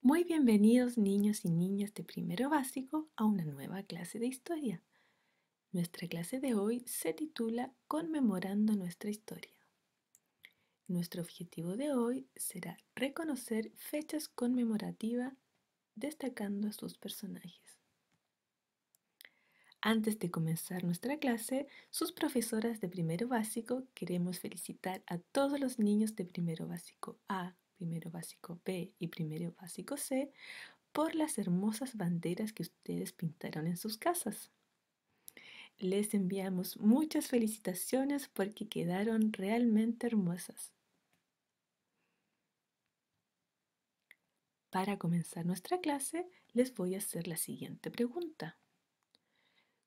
Muy bienvenidos niños y niñas de primero básico a una nueva clase de historia. Nuestra clase de hoy se titula Conmemorando nuestra historia. Nuestro objetivo de hoy será reconocer fechas conmemorativas destacando a sus personajes. Antes de comenzar nuestra clase, sus profesoras de primero básico queremos felicitar a todos los niños de primero básico A, primero básico B y primero básico C por las hermosas banderas que ustedes pintaron en sus casas. Les enviamos muchas felicitaciones porque quedaron realmente hermosas. Para comenzar nuestra clase, les voy a hacer la siguiente pregunta.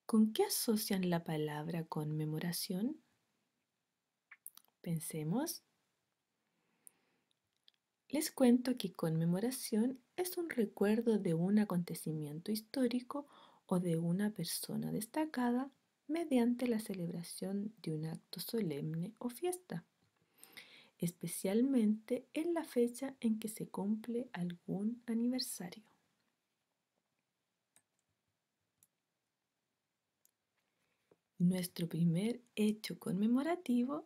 ¿Con qué asocian la palabra conmemoración? Pensemos. Les cuento que conmemoración es un recuerdo de un acontecimiento histórico o de una persona destacada mediante la celebración de un acto solemne o fiesta, especialmente en la fecha en que se cumple algún aniversario. Nuestro primer hecho conmemorativo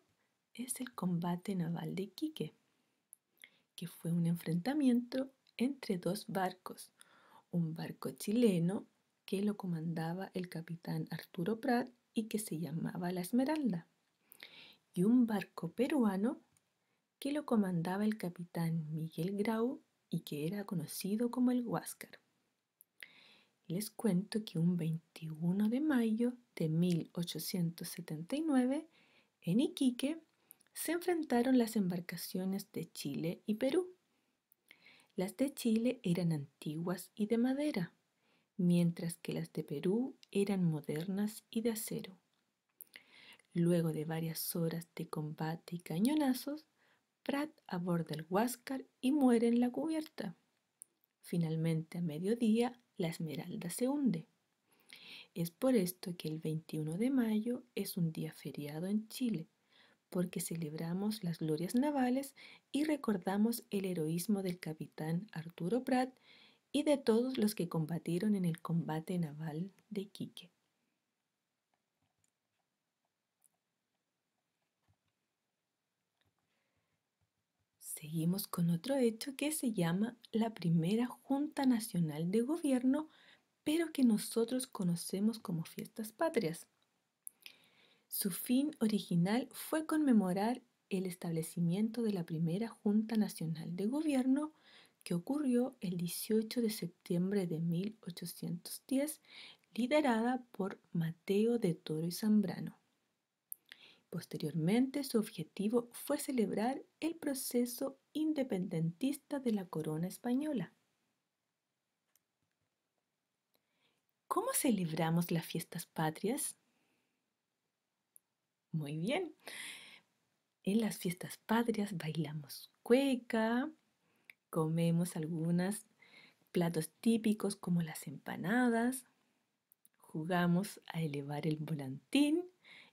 es el combate naval de Quique que fue un enfrentamiento entre dos barcos, un barco chileno que lo comandaba el capitán Arturo Prat y que se llamaba La Esmeralda, y un barco peruano que lo comandaba el capitán Miguel Grau y que era conocido como el Huáscar. Les cuento que un 21 de mayo de 1879, en Iquique, se enfrentaron las embarcaciones de Chile y Perú. Las de Chile eran antiguas y de madera, mientras que las de Perú eran modernas y de acero. Luego de varias horas de combate y cañonazos, Pratt aborda el Huáscar y muere en la cubierta. Finalmente, a mediodía, la Esmeralda se hunde. Es por esto que el 21 de mayo es un día feriado en Chile porque celebramos las glorias navales y recordamos el heroísmo del capitán Arturo Prat y de todos los que combatieron en el combate naval de Quique. Seguimos con otro hecho que se llama la primera Junta Nacional de Gobierno, pero que nosotros conocemos como fiestas patrias. Su fin original fue conmemorar el establecimiento de la primera Junta Nacional de Gobierno que ocurrió el 18 de septiembre de 1810, liderada por Mateo de Toro y Zambrano. Posteriormente, su objetivo fue celebrar el proceso independentista de la corona española. ¿Cómo celebramos las fiestas patrias? Muy bien. En las fiestas patrias bailamos cueca, comemos algunos platos típicos como las empanadas, jugamos a elevar el volantín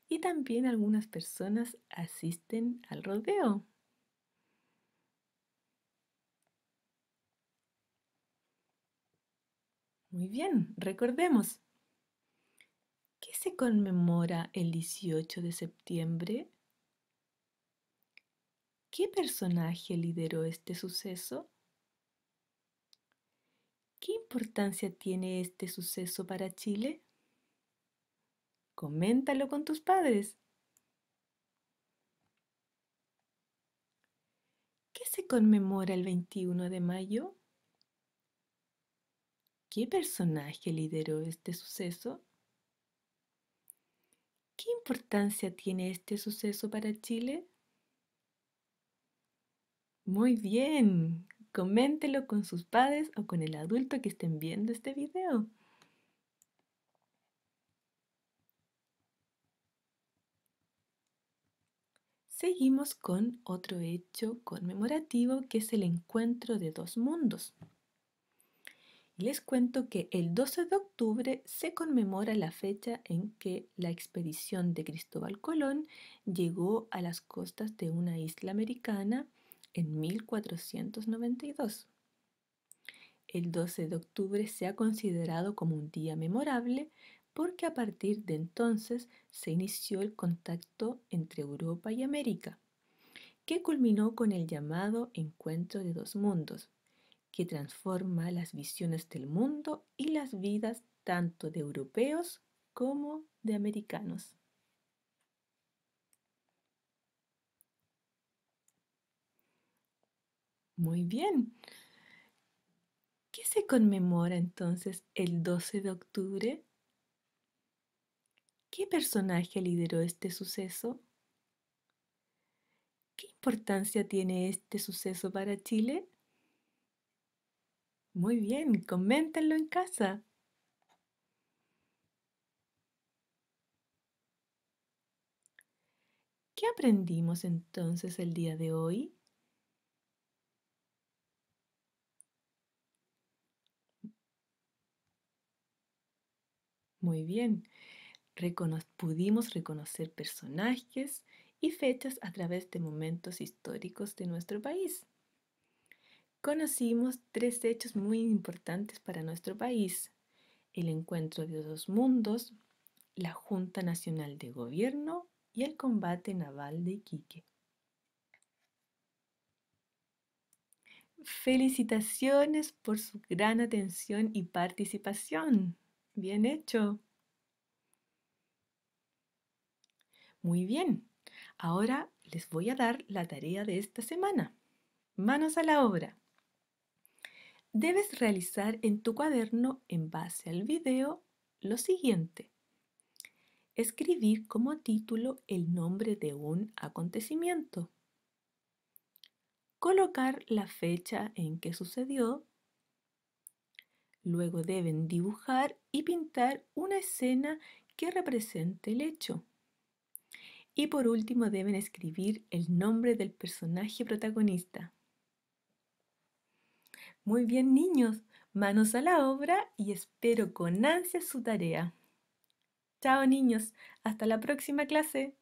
y también algunas personas asisten al rodeo. Muy bien, recordemos, ¿Qué se conmemora el 18 de septiembre? ¿Qué personaje lideró este suceso? ¿Qué importancia tiene este suceso para Chile? Coméntalo con tus padres. ¿Qué se conmemora el 21 de mayo? ¿Qué personaje lideró este suceso? ¿Qué importancia tiene este suceso para Chile? Muy bien, coméntelo con sus padres o con el adulto que estén viendo este video. Seguimos con otro hecho conmemorativo que es el encuentro de dos mundos les cuento que el 12 de octubre se conmemora la fecha en que la expedición de Cristóbal Colón llegó a las costas de una isla americana en 1492. El 12 de octubre se ha considerado como un día memorable porque a partir de entonces se inició el contacto entre Europa y América, que culminó con el llamado Encuentro de dos Mundos, que transforma las visiones del mundo y las vidas tanto de europeos como de americanos. Muy bien. ¿Qué se conmemora entonces el 12 de octubre? ¿Qué personaje lideró este suceso? ¿Qué importancia tiene este suceso para Chile? Muy bien, coméntenlo en casa. ¿Qué aprendimos entonces el día de hoy? Muy bien, pudimos reconocer personajes y fechas a través de momentos históricos de nuestro país conocimos tres hechos muy importantes para nuestro país. El encuentro de dos mundos, la Junta Nacional de Gobierno y el combate naval de Iquique. Felicitaciones por su gran atención y participación. Bien hecho. Muy bien. Ahora les voy a dar la tarea de esta semana. Manos a la obra. Debes realizar en tu cuaderno en base al video lo siguiente. Escribir como título el nombre de un acontecimiento. Colocar la fecha en que sucedió. Luego deben dibujar y pintar una escena que represente el hecho. Y por último deben escribir el nombre del personaje protagonista. Muy bien niños, manos a la obra y espero con ansia su tarea. Chao niños, hasta la próxima clase.